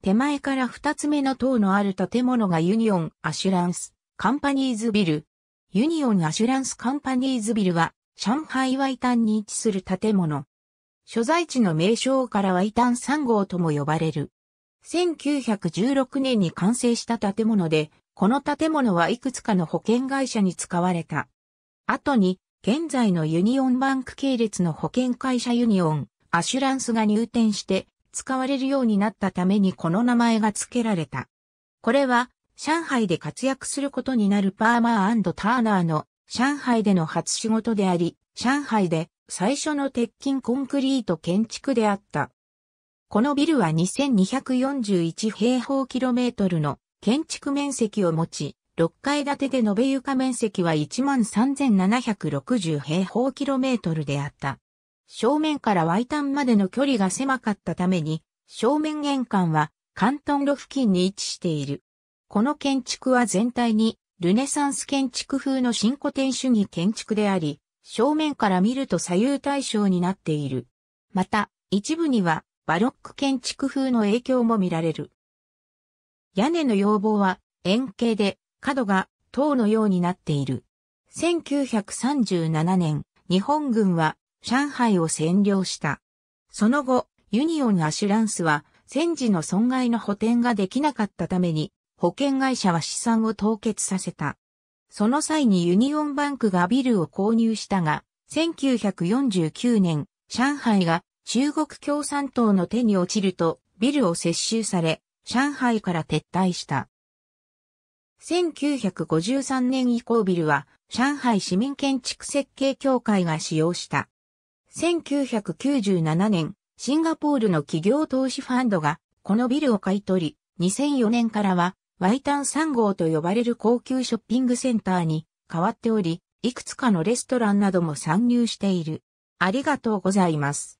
手前から二つ目の塔のある建物がユニオン・アシュランス・カンパニーズビル。ユニオン・アシュランス・カンパニーズビルは、上海ワイタンに位置する建物。所在地の名称からワイタン3号とも呼ばれる。1916年に完成した建物で、この建物はいくつかの保険会社に使われた。後に、現在のユニオンバンク系列の保険会社ユニオン、アシュランスが入店して、使われるようになったためにこの名前が付けられた。これは、上海で活躍することになるパーマーターナーの上海での初仕事であり、上海で最初の鉄筋コンクリート建築であった。このビルは2241平方キロメートルの建築面積を持ち、6階建てで延べ床面積は13,760平方キロメートルであった。正面からたんまでの距離が狭かったために、正面玄関は関東路付近に位置している。この建築は全体にルネサンス建築風の新古典主義建築であり、正面から見ると左右対称になっている。また、一部にはバロック建築風の影響も見られる。屋根の要望は円形で角が塔のようになっている。1937年、日本軍は上海を占領した。その後、ユニオン・アシュランスは、戦時の損害の補填ができなかったために、保険会社は資産を凍結させた。その際にユニオンバンクがビルを購入したが、1949年、上海が中国共産党の手に落ちると、ビルを接収され、上海から撤退した。1953年以降ビルは、上海市民建築設計協会が使用した。1997年、シンガポールの企業投資ファンドが、このビルを買い取り、2004年からは、ワイタン3号と呼ばれる高級ショッピングセンターに変わっており、いくつかのレストランなども参入している。ありがとうございます。